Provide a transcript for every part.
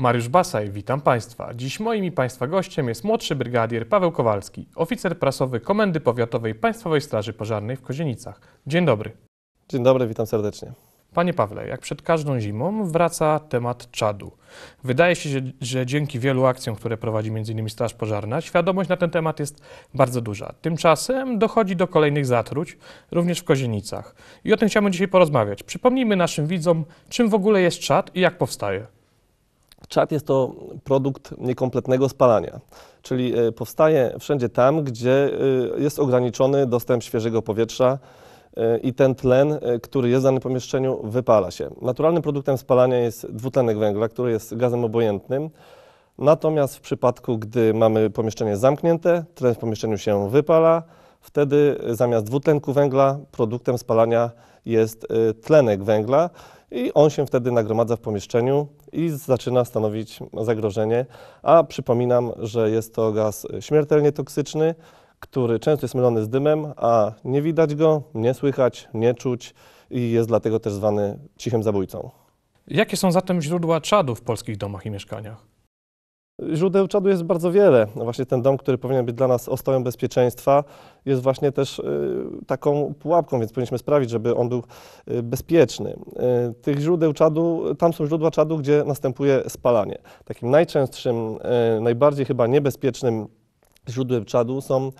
Mariusz Basaj, witam Państwa. Dziś moim i Państwa gościem jest młodszy brygadier Paweł Kowalski, oficer prasowy Komendy Powiatowej Państwowej Straży Pożarnej w Kozienicach. Dzień dobry. Dzień dobry, witam serdecznie. Panie Pawle, jak przed każdą zimą wraca temat czadu. Wydaje się, że, że dzięki wielu akcjom, które prowadzi m.in. Straż Pożarna, świadomość na ten temat jest bardzo duża. Tymczasem dochodzi do kolejnych zatruć, również w Kozienicach. I o tym chciałbym dzisiaj porozmawiać. Przypomnijmy naszym widzom, czym w ogóle jest czad i jak powstaje. Czad jest to produkt niekompletnego spalania, czyli e, powstaje wszędzie tam, gdzie e, jest ograniczony dostęp świeżego powietrza e, i ten tlen, który jest w danym pomieszczeniu, wypala się. Naturalnym produktem spalania jest dwutlenek węgla, który jest gazem obojętnym. Natomiast w przypadku, gdy mamy pomieszczenie zamknięte, tlen w pomieszczeniu się wypala, wtedy zamiast dwutlenku węgla produktem spalania jest tlenek węgla i on się wtedy nagromadza w pomieszczeniu, i zaczyna stanowić zagrożenie. A przypominam, że jest to gaz śmiertelnie toksyczny, który często jest mylony z dymem, a nie widać go, nie słychać, nie czuć i jest dlatego też zwany cichym zabójcą. Jakie są zatem źródła czadu w polskich domach i mieszkaniach? Źródeł czadu jest bardzo wiele. No właśnie ten dom, który powinien być dla nas ostoją bezpieczeństwa, jest właśnie też y, taką pułapką, więc powinniśmy sprawić, żeby on był y, bezpieczny. Y, tych źródeł czadu, tam są źródła czadu, gdzie następuje spalanie. Takim najczęstszym, najbardziej chyba niebezpiecznym źródłem czadu są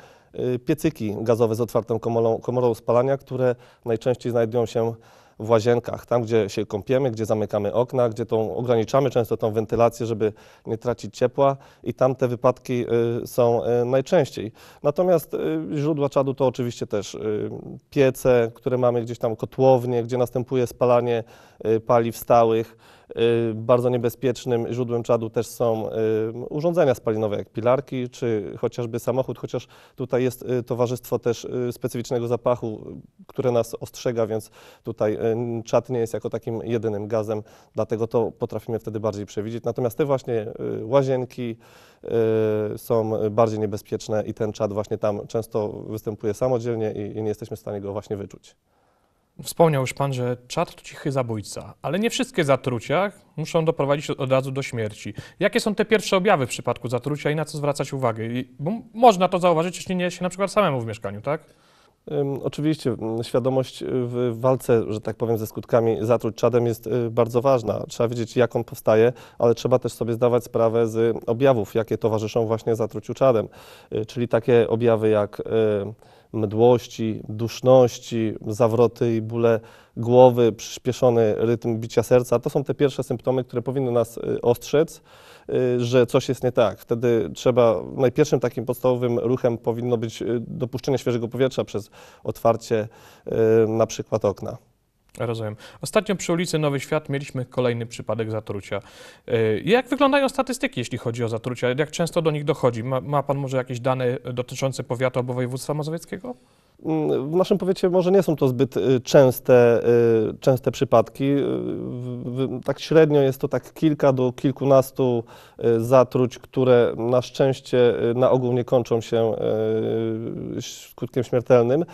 piecyki gazowe z otwartą komorą, komorą spalania, które najczęściej znajdują się w łazienkach, tam gdzie się kąpiemy, gdzie zamykamy okna, gdzie tą, ograniczamy często tą wentylację, żeby nie tracić ciepła i tam te wypadki y, są y, najczęściej. Natomiast y, źródła czadu to oczywiście też piece, które mamy gdzieś tam, kotłownie, gdzie następuje spalanie paliw stałych Y, bardzo niebezpiecznym źródłem czadu też są y, urządzenia spalinowe, jak pilarki, czy chociażby samochód, chociaż tutaj jest y, towarzystwo też specyficznego zapachu, które nas ostrzega, więc tutaj czad nie jest jako takim jedynym gazem, dlatego to potrafimy wtedy bardziej przewidzieć. Natomiast te właśnie łazienki są bardziej niebezpieczne i ten czad właśnie tam często występuje samodzielnie i nie jesteśmy w stanie go właśnie wyczuć. Wspomniał już Pan, że czat to cichy zabójca, ale nie wszystkie zatrucia muszą doprowadzić od razu do śmierci. Jakie są te pierwsze objawy w przypadku zatrucia i na co zwracać uwagę? I, bo można to zauważyć, jeśli nie się na przykład samemu w mieszkaniu, tak? Oczywiście świadomość y, w walce, że tak powiem, ze skutkami zatruć czadem jest y, bardzo ważna. Trzeba wiedzieć, jak on powstaje, ale trzeba też sobie zdawać sprawę z objawów, jakie towarzyszą właśnie zatruciu czadem. Y, czyli takie objawy jak mdłości, duszności, zawroty i bóle głowy, przyspieszony rytm bicia serca. To są te pierwsze symptomy, które powinny nas y, ostrzec, y, że coś jest nie tak. Wtedy trzeba, najpierwszym takim podstawowym ruchem powinno być y, dopuszczenie świeżego powietrza przez otwarcie na przykład okna. Rozumiem. Ostatnio przy ulicy Nowy Świat mieliśmy kolejny przypadek zatrucia. E, jak wyglądają statystyki, jeśli chodzi o zatrucia? Jak często do nich dochodzi? Ma, ma Pan może jakieś dane dotyczące powiatu albo województwa mazowieckiego? W naszym powiecie może nie są to zbyt y, częste, y, częste przypadki. Y, tak średnio jest to tak kilka do kilkunastu zatruć, które na szczęście na ogół nie kończą się skutkiem śmiertelnym.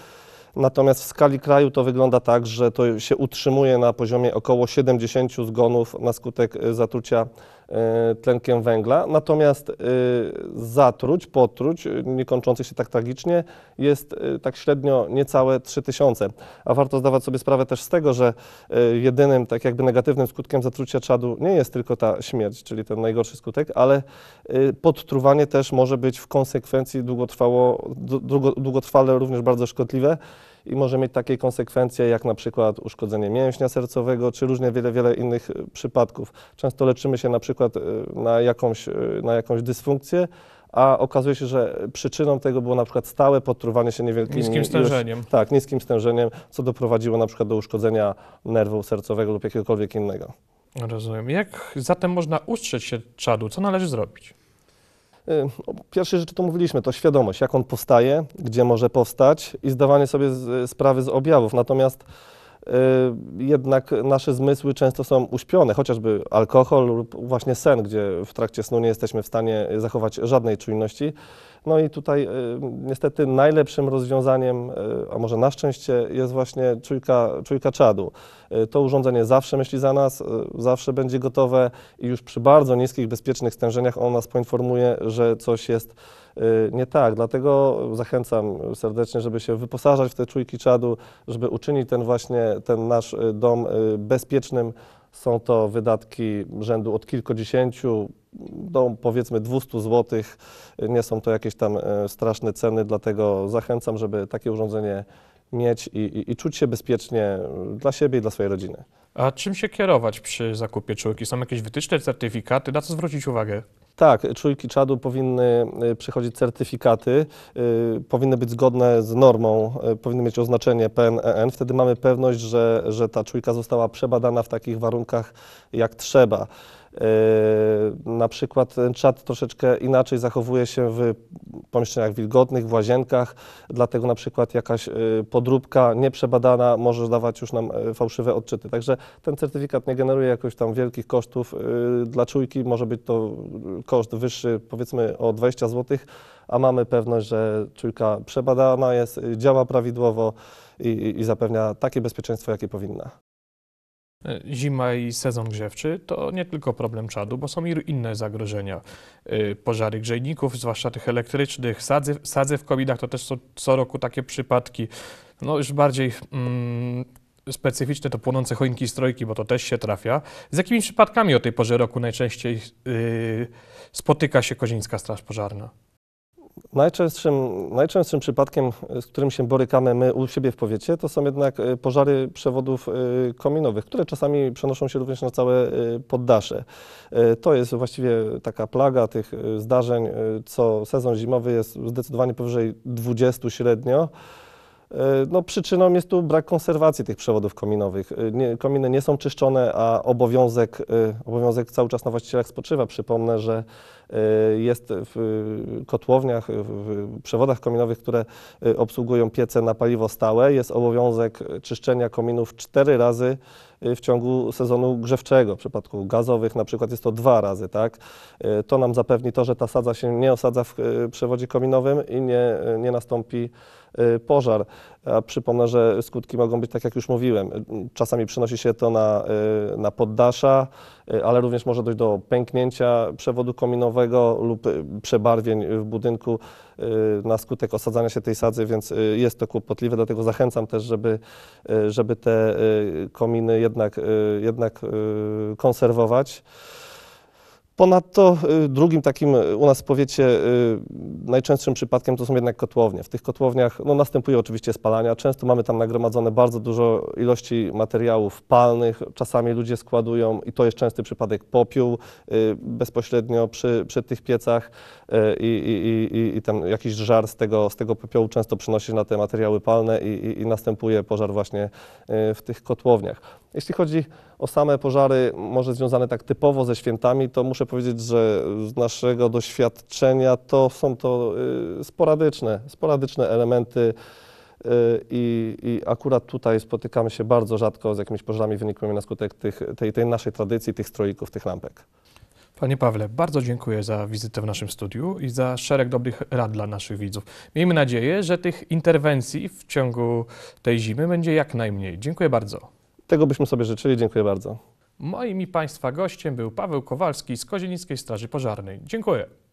Natomiast w skali kraju to wygląda tak, że to się utrzymuje na poziomie około 70 zgonów na skutek y, zatrucia E, tlenkiem węgla. Natomiast e, zatruć, potruć, e, niekończący się tak tragicznie, jest tak średnio niecałe 3000. A warto zdawać sobie sprawę też z tego, że jedynym tak jakby negatywnym skutkiem zatrucia czadu nie jest tylko ta śmierć, czyli ten najgorszy skutek, ale podtruwanie też może być w konsekwencji długotrwało, długotrwale również bardzo szkodliwe i może mieć takie konsekwencje jak na przykład uszkodzenie mięśnia sercowego czy różne wiele, wiele innych e, przypadków. Często leczymy się na przykład e, na jakąś, e, na jakąś dysfunkcję, a okazuje się, że przyczyną tego było na przykład stałe podtruwanie się niewielkim... Niskim stężeniem. Już, tak, niskim stężeniem, co doprowadziło na przykład do uszkodzenia nerwu sercowego lub jakiegokolwiek innego. Rozumiem. Jak zatem można ustrzec się czadu? Co należy zrobić? Y, pierwsze rzeczy to mówiliśmy, to świadomość, jak on powstaje, gdzie może powstać i zdawanie sobie z, y, sprawy z objawów. Natomiast y, jednak nasze zmysły często są uśpione, chociażby alkohol lub właśnie sen, gdzie w trakcie snu nie jesteśmy w stanie zachować żadnej czujności. No i tutaj y, niestety najlepszym rozwiązaniem, y, a może na szczęście, jest właśnie czujka, czujka czadu. Y, to urządzenie zawsze myśli za nas, zawsze będzie gotowe i już przy bardzo niskich, bezpiecznych stężeniach on nas poinformuje, że coś jest nie tak. Dlatego zachęcam serdecznie, żeby się wyposażać w te czujki czadu, żeby uczynić ten właśnie ten nasz dom bezpiecznym są to wydatki rzędu od kilkudziesięciu do powiedzmy 200 zł. Nie są to jakieś tam e, straszne ceny, dlatego zachęcam, żeby takie urządzenie mieć i, i, i czuć się bezpiecznie dla siebie i dla swojej rodziny. A czym się kierować przy zakupie czujki? Są jakieś wytyczne, certyfikaty? Na co zwrócić uwagę? Tak, czujki czadu powinny y, przychodzić certyfikaty, y, powinny być zgodne z normą, y, powinny mieć oznaczenie PNEN. E Wtedy mamy pewność, że, że ta czujka została przebadana w takich warunkach, jak trzeba. Yy, na przykład ten czad troszeczkę inaczej zachowuje się w pomieszczeniach wilgotnych, w łazienkach, dlatego na przykład jakaś yy, podróbka nieprzebadana może dawać już nam fałszywe odczyty. Także ten certyfikat nie generuje jakoś tam wielkich kosztów. Y, dla czujki może być to koszt wyższy powiedzmy o 20 zł, a mamy pewność, że czujka przebadana jest, y, działa prawidłowo i, i zapewnia takie bezpieczeństwo, jakie powinna. Y, zima i sezon grzewczy to nie tylko problem czadu, bo są i inne zagrożenia. Pożary grzejników, zwłaszcza tych elektrycznych, sadzy, sadzy w kominach to też są co roku takie przypadki. No już bardziej mm, specyficzne to płonące choinki i strojki, bo to też się trafia. Z jakimi przypadkami o tej porze roku najczęściej yy, spotyka się Kozińska Straż Pożarna? Najczęstszym, najczęstszym przypadkiem, z którym się borykamy my u siebie w powiecie, to są jednak y, pożary przewodów y, kominowych, które czasami przenoszą się również na całe y, poddasze. To jest właściwie taka plaga tych zdarzeń, co sezon zimowy jest zdecydowanie powyżej 20 średnio. E, no, przyczyną jest tu brak konserwacji tych przewodów kominowych. E, nie, kominy nie są czyszczone, a obowiązek, e, obowiązek cały czas na właścicielach spoczywa. Przypomnę, że jest w kotłowniach, w przewodach kominowych, które obsługują piece na paliwo stałe, jest obowiązek czyszczenia kominów cztery razy Y, w ciągu sezonu grzewczego. W przypadku gazowych na przykład jest to dwa razy, tak? Y, to nam zapewni to, że ta sadza się nie osadza w y, przewodzie kominowym i nie, nie nastąpi pożar. A przypomnę, że skutki mogą być, tak jak już mówiłem, czasami przenosi się to na, y, na poddasza, y, ale również może dojść do pęknięcia przewodu kominowego lub y, przebarwień w budynku na skutek osadzania się tej sadzy, więc jest to kłopotliwe, dlatego zachęcam też, żeby, żeby te kominy jednak, jednak konserwować. Ponadto y, drugim takim y, u nas w powiecie y, najczęstszym przypadkiem to są jednak kotłownie. W tych kotłowniach no, następuje oczywiście spalania. Często mamy tam nagromadzone bardzo dużo ilości materiałów palnych. Czasami ludzie składują, i to jest częsty przypadek, popiół bezpośrednio przy, przy tych piecach i, i, i, i tam jakiś żar z tego, z tego popiołu często przynosi na te materiały palne i, i następuje pożar właśnie w tych kotłowniach. Jeśli chodzi o same pożary, może związane tak typowo ze świętami, to muszę powiedzieć, że z naszego doświadczenia to są to y, sporadyczne, sporadyczne elementy y, i, i akurat tutaj spotykamy się bardzo rzadko z jakimiś pożarami wynikłymi na skutek tych, tej, tej naszej tradycji, tych stroików, tych lampek. Panie Pawle, bardzo dziękuję za wizytę w naszym studiu i za szereg dobrych rad dla naszych widzów. Miejmy nadzieję, że tych interwencji w ciągu tej zimy będzie jak najmniej. Dziękuję bardzo. Tego byśmy sobie życzyli. Dziękuję bardzo. Moim i Państwa gościem był Paweł Kowalski z Kozienickiej Straży Pożarnej. Dziękuję.